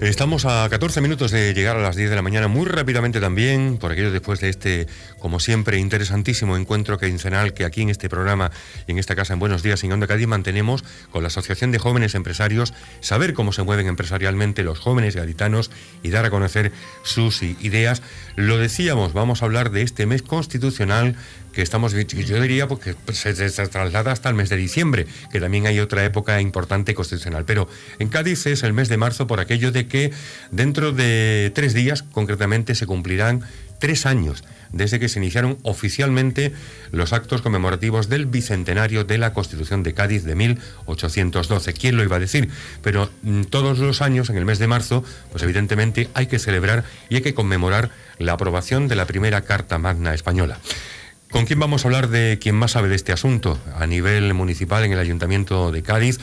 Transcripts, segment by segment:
Estamos a 14 minutos de llegar a las 10 de la mañana, muy rápidamente también, por aquello después de este, como siempre, interesantísimo encuentro quincenal que aquí en este programa, en esta casa, en Buenos Días, en Onda Cádiz, mantenemos con la Asociación de Jóvenes Empresarios, saber cómo se mueven empresarialmente los jóvenes gaditanos y dar a conocer sus ideas. Lo decíamos, vamos a hablar de este mes constitucional que estamos, yo diría porque que se, traslada hasta el mes de diciembre, que también hay otra época importante constitucional. Pero en Cádiz es el mes de marzo por aquello de que dentro de tres días, concretamente, se cumplirán tres años desde que se iniciaron oficialmente los actos conmemorativos del bicentenario de la Constitución de Cádiz de 1812. ¿Quién lo iba a decir? Pero mm, todos los años, en el mes de marzo, pues evidentemente hay que celebrar y hay que conmemorar la aprobación de la primera Carta Magna Española. ¿Con quién vamos a hablar de quién más sabe de este asunto? A nivel municipal, en el Ayuntamiento de Cádiz,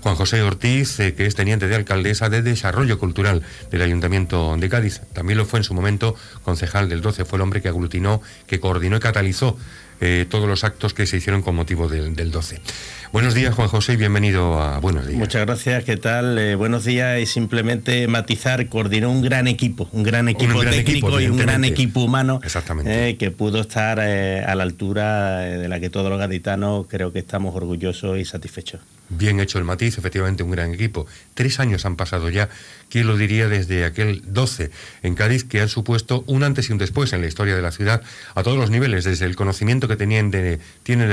Juan José Ortiz, eh, que es teniente de alcaldesa de Desarrollo Cultural del Ayuntamiento de Cádiz. También lo fue en su momento concejal del 12, fue el hombre que aglutinó, que coordinó y catalizó eh, todos los actos que se hicieron con motivo del, del 12. Buenos días, Juan José, y bienvenido a Buenos Días. Muchas gracias, ¿qué tal? Eh, buenos días, y simplemente matizar, coordinó un gran equipo, un gran equipo técnico y un gran equipo humano Exactamente. Eh, que pudo estar eh, a la altura de la que todos los gaditanos creo que estamos orgullosos y satisfechos. Bien hecho el matiz, efectivamente un gran equipo. Tres años han pasado ya quién lo diría desde aquel 12 en Cádiz, que han supuesto un antes y un después en la historia de la ciudad, a todos los niveles, desde el conocimiento que tienen de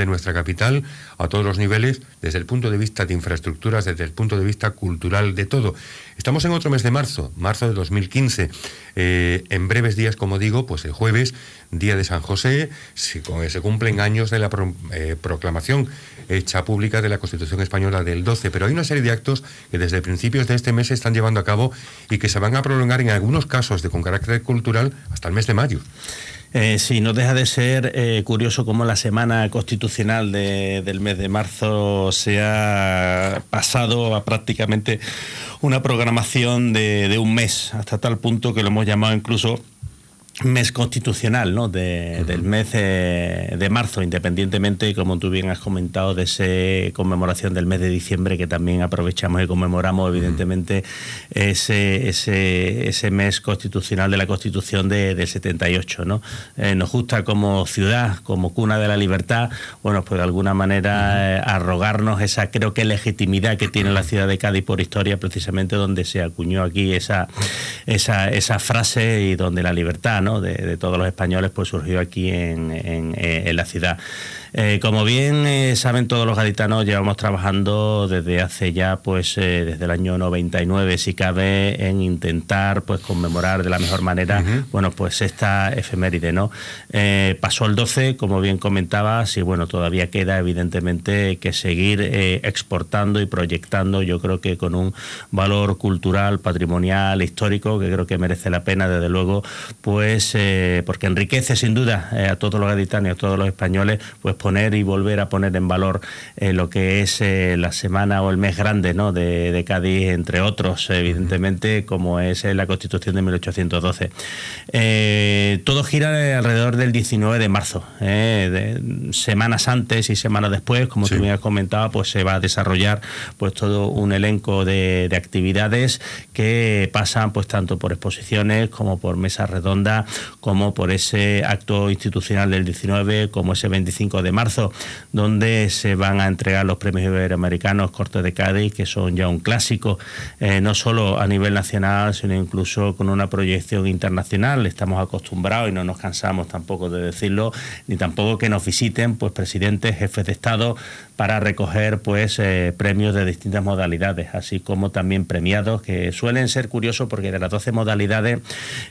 nuestra capital, a todos los niveles, desde el punto de vista de infraestructuras, desde el punto de vista cultural, de todo. Estamos en otro mes de marzo, marzo de 2015. Eh, en breves días, como digo, pues el jueves, día de San José, se, se cumplen años de la eh, proclamación hecha pública de la Constitución Española del 12, pero hay una serie de actos que desde principios de este mes están llevando a cabo y que se van a prolongar en algunos casos de con carácter cultural hasta el mes de mayo. Eh, sí, no deja de ser eh, curioso cómo la semana constitucional del mes de marzo se ha pasado a prácticamente una programación de un mes, hasta tal punto que lo hemos llamado incluso mes constitucional, ¿no? Del mes de, marzo, independientemente, como tú bien has comentado, de esa conmemoración del mes de diciembre, que también aprovechamos y conmemoramos, evidentemente, ese, ese, ese, mes constitucional de la Constitución de, del 78, ¿no? Eh, nos gusta como ciudad, como cuna de la libertad, bueno, pues de alguna manera eh, arrogarnos esa, creo que, legitimidad que tiene la ciudad de Cádiz por historia, precisamente donde se acuñó aquí esa, esa, esa frase y donde la libertad, ¿no? de, todos los españoles, pues surgió aquí en eh, la ciudad. Eh, como bien eh, saben todos los gaditanos, llevamos trabajando desde hace ya, pues eh, desde el año 99, si cabe, en intentar pues conmemorar de la mejor manera, bueno, pues esta efeméride, ¿no? pasó el 12, como bien comentabas, y bueno, todavía queda evidentemente que seguir exportando y proyectando, yo creo que con un valor cultural, patrimonial, histórico, que creo que merece la pena, desde luego, pues porque enriquece sin duda a todos los gaditanos, a todos los españoles, pues poner y volver a poner en valor eh, lo que es eh, la semana o el mes grande de, Cádiz, entre otros, evidentemente, como es eh, la Constitución de 1812. todo gira alrededor del 19 de marzo. semanas antes y semanas después, como tú me has comentado, pues se va a desarrollar pues todo un elenco de, actividades que pasan pues tanto por exposiciones como por mesas redonda como por ese acto institucional del 19, como ese 25 de marzo, donde se van a entregar los premios iberoamericanos Cortes de Cádiz, que son ya un clásico, eh, no solo a nivel nacional, sino incluso con una proyección internacional. Estamos acostumbrados y no nos cansamos tampoco de decirlo, ni tampoco que nos visiten pues presidentes, jefes de Estado para recoger pues eh, premios de distintas modalidades, así como también premiados que suelen ser curiosos porque de las 12 modalidades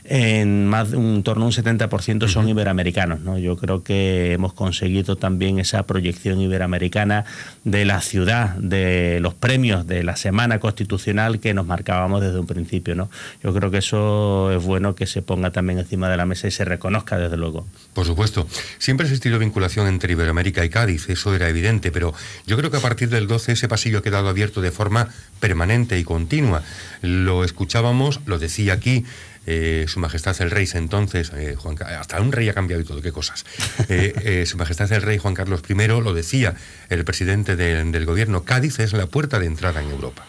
en más un torno a un 70% son iberoamericanos, Yo creo que hemos conseguido también esa proyección iberoamericana de la ciudad, de los premios de la semana constitucional que nos marcábamos desde un principio, ¿no? Yo creo que eso es bueno que se ponga también encima de la mesa y se reconozca desde luego. Por supuesto, siempre ha existido vinculación entre Iberoamérica y Cádiz, eso era evidente, pero yo creo que a partir del 12 ese pasillo ha quedado abierto de forma permanente y continua. Lo escuchábamos, lo decía aquí. Eh, su Majestad el Rey, entonces, eh, Juan, hasta un rey ha cambiado y todo, qué cosas. Eh, su Majestad el Rey Juan Carlos I lo decía el presidente del gobierno, Cádiz es la puerta de entrada en Europa.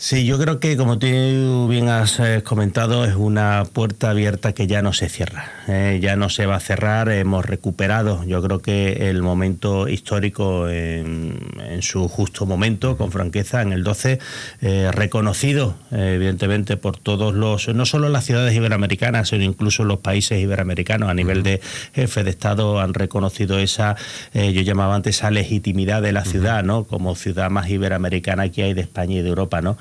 Sí, yo creo que como tú bien has eh, comentado, es una puerta abierta que ya no se cierra, eh, ya no se va a cerrar, hemos recuperado, yo creo que el momento histórico en, su justo momento, con franqueza, en el 12, eh, reconocido evidentemente por todos los, no solo las ciudades iberoamericanas, sino incluso los países iberoamericanos a nivel de jefe de Estado han reconocido esa, yo llamaba antes, esa legitimidad de la ciudad, ¿no? Como ciudad más iberoamericana que hay de España y de Europa, ¿no?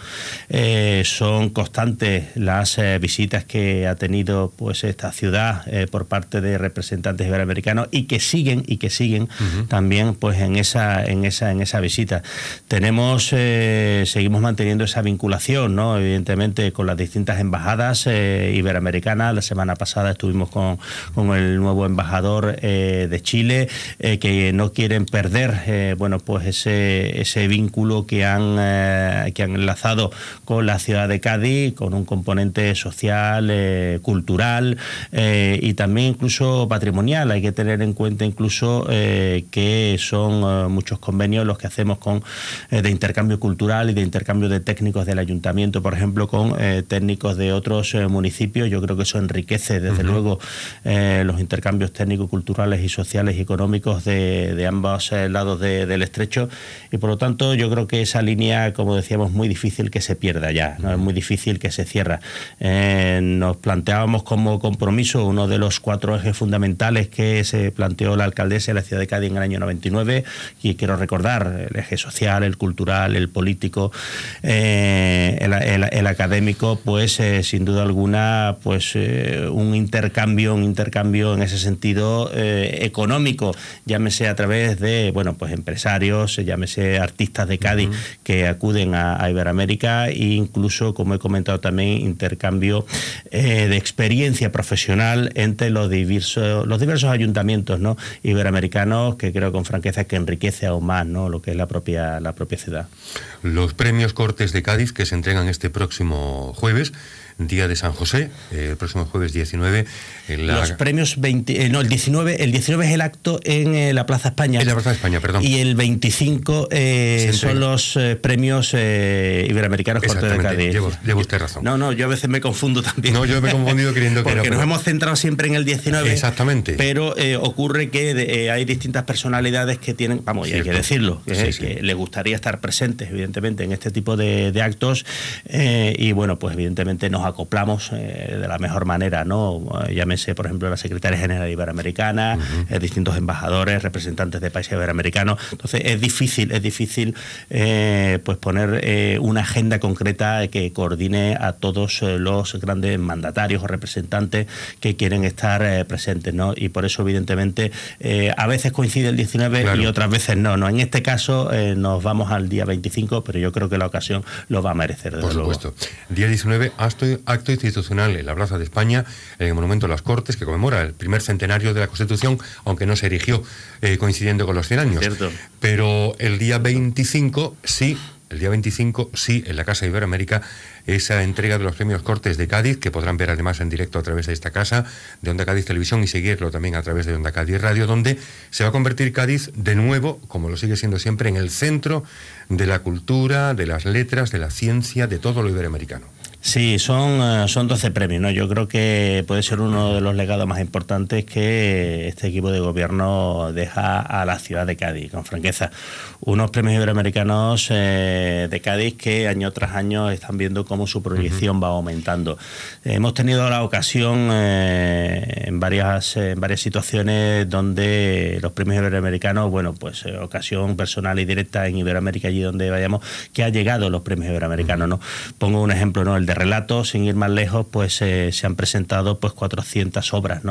Eh, son constantes las eh, visitas que ha tenido pues esta ciudad eh, por parte de representantes iberoamericanos y que siguen y que siguen también pues en esa en esa en esa visita. Tenemos seguimos manteniendo esa vinculación, Evidentemente con las distintas embajadas iberoamericanas. La semana pasada estuvimos con, con el nuevo embajador de Chile que no quieren perder bueno pues ese ese vínculo que han que han enlazado con la ciudad de Cádiz, con un componente social, eh, cultural eh, y también incluso patrimonial. Hay que tener en cuenta incluso eh, que son muchos convenios los que hacemos con de intercambio cultural y de intercambio de técnicos del ayuntamiento, por ejemplo, con técnicos de otros municipios. Yo creo que eso enriquece, desde luego, los intercambios técnicos, culturales y sociales y económicos de, ambos lados del estrecho. Y por lo tanto, yo creo que esa línea, como decíamos, muy difícil que se pierda ya, ¿no? es muy difícil que se cierra. Eh, nos planteábamos como compromiso uno de los cuatro ejes fundamentales que se planteó la alcaldesa de la ciudad de Cádiz en el año 99, y quiero recordar el eje social, el cultural, el político, eh, el, académico, pues eh, sin duda alguna, pues un intercambio, un intercambio en ese sentido económico, llámese a través de, bueno, pues empresarios, llámese artistas de Cádiz que acuden a, a Iberoamérica e incluso, como he comentado también, intercambio eh, de experiencia profesional entre los diversos, los diversos ayuntamientos ¿no? iberoamericanos, que creo con franqueza que enriquece aún más ¿no? lo que es la propia, la propia ciudad. Los premios Cortes de Cádiz que se entregan este próximo jueves día de San José, eh, el próximo jueves 19. Los premios eh, no, el 19, el 19 es el acto en la Plaza España. Y el 25 son los premios Iberoamericanos Americanos Corte de llevo, usted razón. No, no, yo a veces me confundo también. No, yo me he confundido creyendo que Porque nos hemos centrado siempre en el 19. Exactamente. Pero eh, ocurre que eh, hay distintas personalidades que tienen, vamos, y hay que decirlo, eh, que, le gustaría estar presentes, evidentemente, en este tipo de, actos. y bueno, pues evidentemente nos acoplamos de la mejor manera, ¿no? Llámese, por ejemplo, la secretaria general iberoamericana, distintos embajadores, representantes de países iberoamericanos. Entonces, es difícil, es difícil pues poner una agenda concreta que coordine a todos eh, los grandes mandatarios o representantes que quieren estar eh, presentes, ¿no? Y por eso, evidentemente, eh, a veces coincide el 19 y otras veces no, ¿no? En este caso nos vamos al día 25, pero yo creo que la ocasión lo va a merecer, Por supuesto. Día 19, acto, institucional en la Plaza de España, en el Monumento a las Cortes, que conmemora el primer centenario de la Constitución, aunque no se erigió coincidiendo con los 100 años. Cierto. Pero el día 25 sí el día 25, sí, en la Casa Iberoamérica, esa entrega de los premios Cortes de Cádiz, que podrán ver además en directo a través de esta casa, de Onda Cádiz Televisión y seguirlo también a través de Onda Cádiz Radio, donde se va a convertir Cádiz de nuevo, como lo sigue siendo siempre, en el centro de la cultura, de las letras, de la ciencia, de todo lo iberoamericano. Sí, son, eh, son 12 premios. ¿no? Yo creo que puede ser uno de los legados más importantes que este equipo de gobierno deja a la ciudad de Cádiz, con franqueza. Unos premios iberoamericanos eh, de Cádiz que año tras año están viendo cómo su proyección va aumentando. Hemos tenido la ocasión eh, en, varias, en varias situaciones donde los premios iberoamericanos, bueno, pues ocasión personal y directa en Iberoamérica, allí donde vayamos, que ha llegado los premios iberoamericanos. ¿no? Pongo un ejemplo, ¿no? El de relatos, sin ir más lejos, pues eh, se han presentado pues 400 obras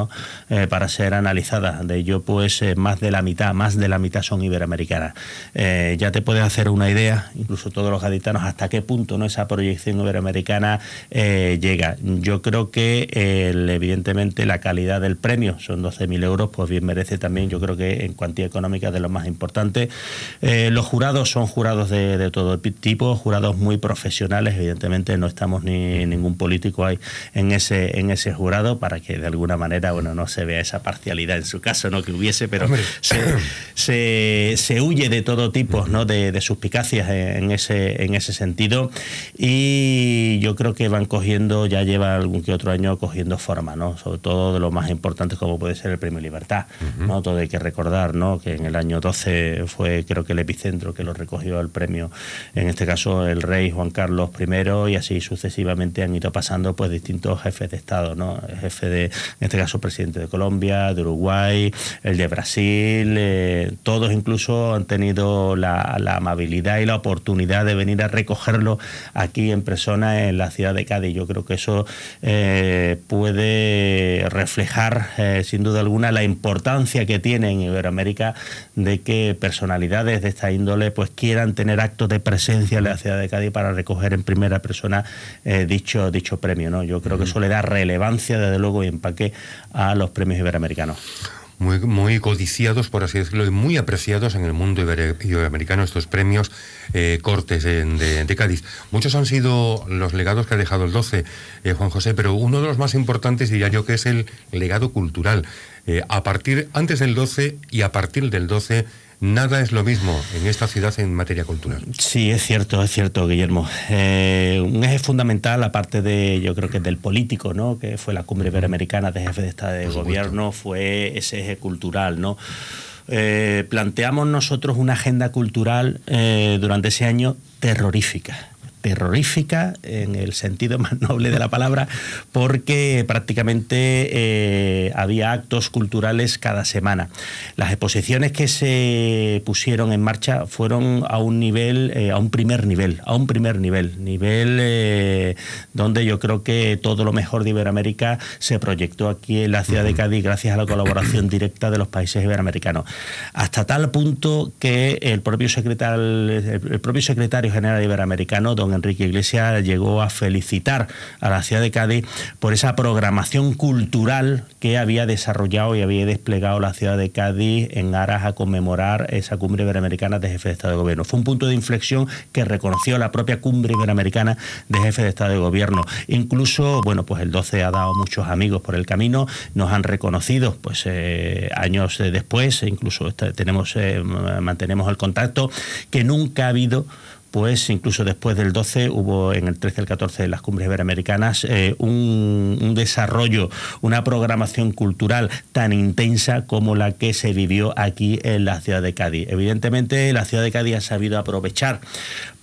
eh, para ser analizadas. De ello, pues eh, más de la mitad, más de la mitad son iberoamericanas. ya te puedes hacer una idea, incluso todos los gaditanos, hasta qué punto ¿no? esa proyección iberoamericana llega. Yo creo que evidentemente la calidad del premio, son 12.000 euros, pues bien merece también, yo creo que en cuantía económica de lo más importante. los jurados son jurados de todo tipo, jurados muy profesionales, evidentemente no estamos ni ningún político hay en ese, en ese jurado para que de alguna manera bueno, no se vea esa parcialidad en su caso, no que hubiese, pero se, huye de todo tipo de, suspicacias en ese, en ese sentido y yo creo que van cogiendo, ya lleva algún que otro año cogiendo forma, ¿no? sobre todo de lo más importante como puede ser el Premio Libertad. ¿no? Todo hay que recordar que en el año 12 fue creo que el epicentro que lo recogió el premio, en este caso el rey Juan Carlos I y así sucesivamente han ido pasando pues distintos jefes de Estado, jefe de, en este caso, presidente de Colombia, de Uruguay, el de Brasil, eh, todos incluso han tenido la, amabilidad y la oportunidad de venir a recogerlo aquí en persona en la ciudad de Cádiz. Yo creo que eso eh, puede reflejar, eh, sin duda alguna, la importancia que tiene en Iberoamérica de que personalidades de esta índole pues quieran tener actos de presencia en la ciudad de Cádiz para recoger en primera persona eh, dicho, dicho premio. ¿no? Yo creo que eso le da relevancia, desde luego, y empaque a los premios iberoamericanos. Muy, muy, codiciados, por así decirlo, y muy apreciados en el mundo iberoamericano estos premios eh, Cortes de, Cádiz. Muchos han sido los legados que ha dejado el 12, eh, Juan José, pero uno de los más importantes diría yo que es el legado cultural. a partir, antes del 12 y a partir del 12 Nada es lo mismo en esta ciudad en materia cultural. Sí, es cierto, es cierto, Guillermo. Eh, un eje fundamental, aparte de, yo creo que del político, ¿no? Que fue la cumbre iberoamericana de jefe de Estado de Gobierno, fue ese eje cultural, ¿no? Eh, planteamos nosotros una agenda cultural eh, durante ese año terrorífica terrorífica en el sentido más noble de la palabra, porque prácticamente eh, había actos culturales cada semana. Las exposiciones que se pusieron en marcha fueron a un nivel, eh, a un primer nivel, a un primer nivel, nivel eh, donde yo creo que todo lo mejor de Iberoamérica se proyectó aquí en la ciudad de Cádiz gracias a la colaboración directa de los países iberoamericanos. Hasta tal punto que el propio secretario, el propio secretario general iberoamericano, don Enrique Iglesias llegó a felicitar a la ciudad de Cádiz por esa programación cultural que había desarrollado y había desplegado la ciudad de Cádiz en aras a conmemorar esa cumbre iberoamericana de jefe de Estado de Gobierno. Fue un punto de inflexión que reconoció la propia cumbre iberoamericana de jefe de Estado de Gobierno. Incluso, bueno, pues el 12 ha dado muchos amigos por el camino, nos han reconocido, pues eh, años después, incluso tenemos, eh, mantenemos el contacto, que nunca ha habido pues incluso después del 12 hubo en el 13 el 14 de las cumbres iberoamericanas eh, un, desarrollo, una programación cultural tan intensa como la que se vivió aquí en la ciudad de Cádiz. Evidentemente la ciudad de Cádiz ha sabido aprovechar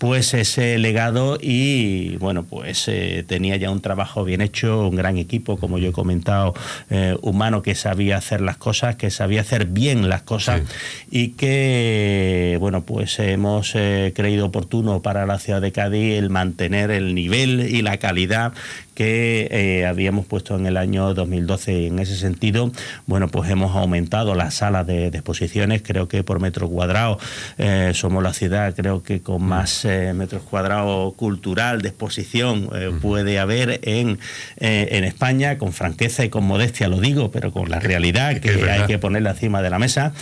pues ese legado y bueno, pues eh, tenía ya un trabajo bien hecho, un gran equipo, como yo he comentado, eh, humano que sabía hacer las cosas, que sabía hacer bien las cosas y que bueno, pues hemos eh, creído oportuno para la ciudad de Cádiz el mantener el nivel y la calidad que eh, habíamos puesto en el año 2012. En ese sentido, bueno, pues hemos aumentado las salas de, exposiciones, creo que por metro cuadrado eh, somos la ciudad, creo que con mm. más eh, metros cuadrados cultural de exposición puede haber en, en, España, con franqueza y con modestia lo digo, pero con la realidad que hay que ponerla encima de la mesa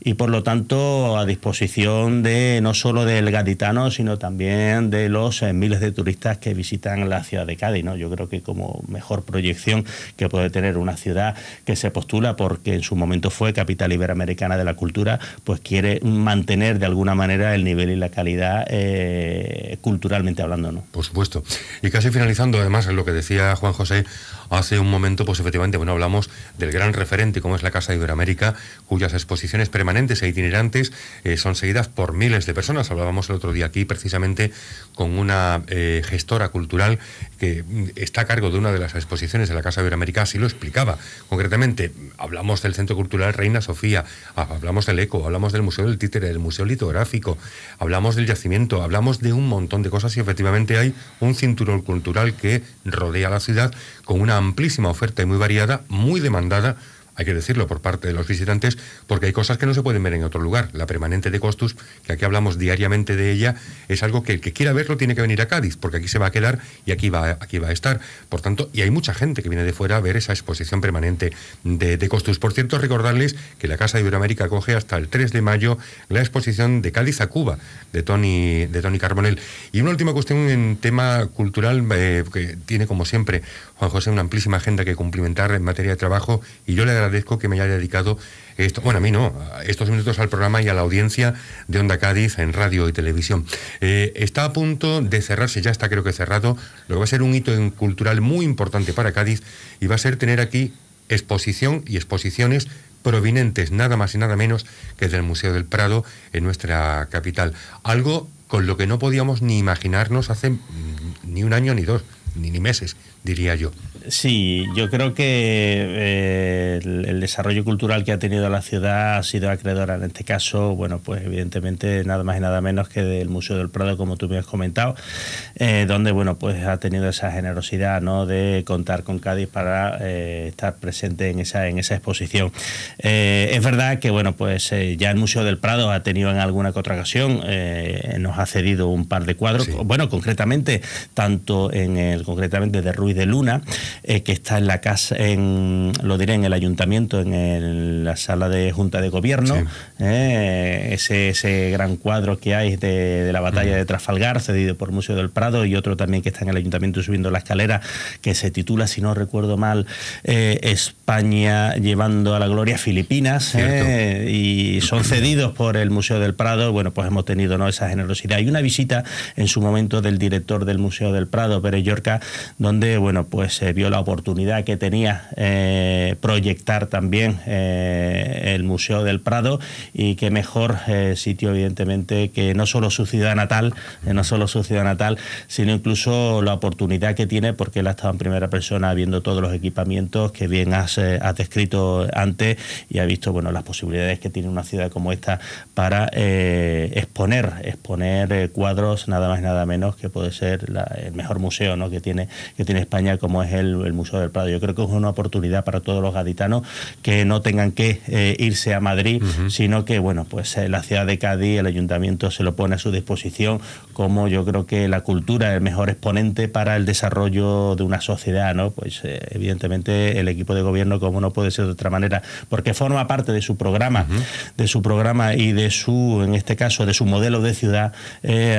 y por lo tanto a disposición de no solo del gaditano, sino también de los miles de turistas que visitan la ciudad de Cádiz, ¿no? Yo creo que como mejor proyección que puede tener una ciudad que se postula porque en su momento fue capital iberoamericana de la cultura, pues quiere mantener de alguna manera el nivel y la calidad eh, culturalmente hablando. ¿no? Por supuesto. Y casi finalizando, además, en lo que decía Juan José hace un momento, pues efectivamente, bueno, hablamos del gran referente como es la Casa de Iberoamérica, cuyas exposiciones permanentes e itinerantes eh, son seguidas por miles de personas. Hablábamos el otro día aquí precisamente con una eh, gestora cultural que mm, está a cargo de una de las exposiciones de la Casa Iberoamericana, así lo explicaba. Concretamente, hablamos del Centro Cultural Reina Sofía, ah, hablamos del ECO, hablamos del Museo del Títere, del Museo Litográfico, hablamos del yacimiento, hablamos de un montón de cosas y efectivamente hay un cinturón cultural que rodea la ciudad con una amplísima oferta y muy variada, muy demandada hay que decirlo, por parte de los visitantes, porque hay cosas que no se pueden ver en otro lugar. La permanente de Costus, que aquí hablamos diariamente de ella, es algo que el que quiera verlo tiene que venir a Cádiz, porque aquí se va a quedar y aquí va, aquí va a estar. Por tanto, y hay mucha gente que viene de fuera a ver esa exposición permanente de, Costus. Por cierto, recordarles que la Casa de Iberoamérica coge hasta el 3 de mayo la exposición de Cádiz a Cuba, de Tony, de Tony Carbonell. Y una última cuestión en tema cultural, eh, que tiene como siempre Juan José una amplísima agenda que cumplimentar en materia de trabajo, y yo le agradezco agradezco que me haya dedicado esto, bueno, a mí no, estos minutos al programa y a la audiencia de Onda Cádiz en radio y televisión. Eh, está a punto de cerrarse, ya está creo que cerrado, lo que va a ser un hito cultural muy importante para Cádiz y va a ser tener aquí exposición y exposiciones provenientes nada más y nada menos que del Museo del Prado en nuestra capital. Algo con lo que no podíamos ni imaginarnos hace mm, ni un año ni dos ni, ni meses, diría yo. Sí, yo creo que eh, el, desarrollo cultural que ha tenido la ciudad ha sido acreedora. En este caso, bueno, pues evidentemente nada más y nada menos que del Museo del Prado, como tú me has comentado, eh, donde, bueno, pues ha tenido esa generosidad, de contar con Cádiz para eh, estar presente en esa, en esa exposición. es verdad que, bueno, pues ya el Museo del Prado ha tenido en alguna que otra ocasión, nos ha cedido un par de cuadros, bueno, concretamente, tanto en el eh, concretamente de Ruiz de Luna, eh, que está en la casa, en, lo diré, en el ayuntamiento, en la sala de Junta de Gobierno, eh, ese, gran cuadro que hay de, la batalla de Trafalgar, cedido por Museo del Prado, y otro también que está en el ayuntamiento subiendo la escalera, que se titula, si no recuerdo mal, España llevando a la gloria Filipinas, y son cedidos por el Museo del Prado, bueno, pues hemos tenido ¿no? esa generosidad. hay una visita en su momento del director del Museo del Prado, Pérez Yorca, donde bueno, pues se vio la oportunidad que tenía eh, proyectar también eh, el Museo del Prado y qué mejor eh, sitio evidentemente que no solo su ciudad natal, no solo su ciudad natal, sino incluso la oportunidad que tiene porque él ha estado en primera persona viendo todos los equipamientos que bien has, descrito antes y ha visto bueno, las posibilidades que tiene una ciudad como esta para exponer, exponer cuadros nada más y nada menos que puede ser el mejor museo ¿no? tiene, que tiene España, como es el, Museo del Prado. Yo creo que es una oportunidad para todos los gaditanos que no tengan que eh, irse a Madrid, sino que, bueno, pues eh, la ciudad de Cádiz, el ayuntamiento se lo pone a su disposición, como yo creo que la cultura es el mejor exponente para el desarrollo de una sociedad, ¿no? Pues eh, evidentemente el equipo de gobierno, como no puede ser de otra manera, porque forma parte de su programa, de su programa y de su, en este caso, de su modelo de ciudad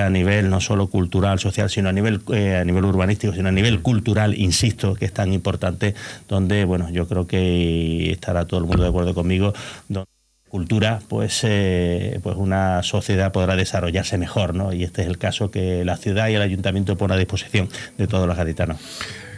a nivel no solo cultural, social, sino a nivel, a nivel urbanístico sino a nivel cultural, insisto, que es tan importante, donde, bueno, yo creo que estará todo el mundo de acuerdo conmigo. Donde cultura, pues, eh, pues una sociedad podrá desarrollarse mejor, ¿no? Y este es el caso que la ciudad y el ayuntamiento ponen a disposición de todos los gaditanos.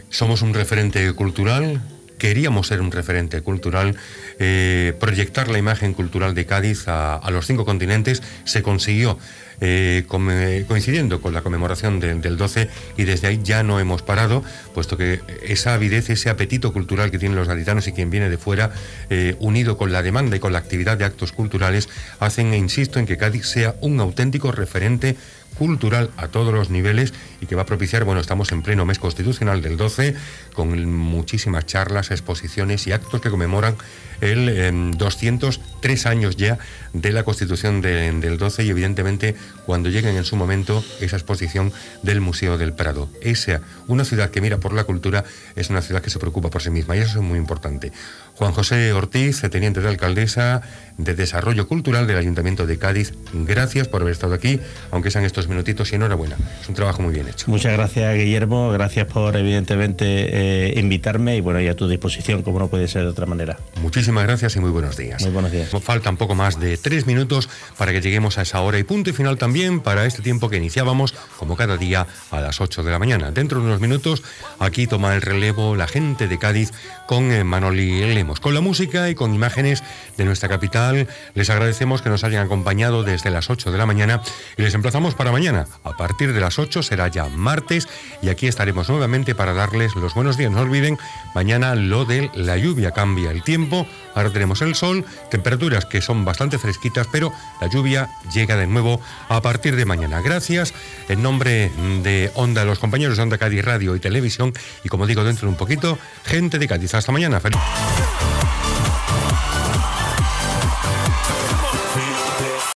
Somos un referente cultural, queríamos ser un referente cultural, eh, proyectar la imagen cultural de Cádiz a los cinco continentes, se consiguió. Eh, eh, coincidiendo con la conmemoración del 12 y desde ahí ya no hemos parado, puesto que esa avidez, ese apetito cultural que tienen los gaditanos y quien viene de fuera, eh, unido con la demanda y con la actividad de actos culturales, hacen e insisto en que Cádiz sea un auténtico referente cultural a todos los niveles y que va a propiciar, bueno, estamos en pleno mes constitucional del 12, con muchísimas charlas, exposiciones y actos que conmemoran el 203 em, años ya de la Constitución del 12 y evidentemente cuando lleguen en su momento esa exposición del Museo del Prado. Esa, una ciudad que mira por la cultura, es una ciudad que se preocupa por sí misma y eso es muy importante. Juan José Ortiz, teniente de alcaldesa de Desarrollo Cultural del Ayuntamiento de Cádiz, gracias por haber estado aquí, aunque sean estos minutitos y enhorabuena. Es un trabajo muy bien hecho. Muchas gracias, Guillermo. Gracias por, evidentemente, eh, invitarme y bueno, y a tu disposición, como no puede ser de otra manera. Muchísimas gracias y muy buenos días. Muy buenos días. Faltan poco más de tres minutos para que lleguemos a esa hora y punto y final también para este tiempo que iniciábamos, como cada día, a las 8 de la mañana. Dentro de unos minutos, aquí toma el relevo la gente de Cádiz con eh, Manoli con la música y con imágenes de nuestra capital, les agradecemos que nos hayan acompañado desde las 8 de la mañana y les emplazamos para mañana. A partir de las 8 será ya martes y aquí estaremos nuevamente para darles los buenos días. No olviden, mañana lo de la lluvia cambia el tiempo, ahora tenemos el sol, temperaturas que son bastante fresquitas, pero la lluvia llega de nuevo a partir de mañana. Gracias en nombre de Onda, los compañeros de Onda Cádiz Radio y Televisión y como digo dentro de un poquito, gente de Cádiz. Hasta mañana.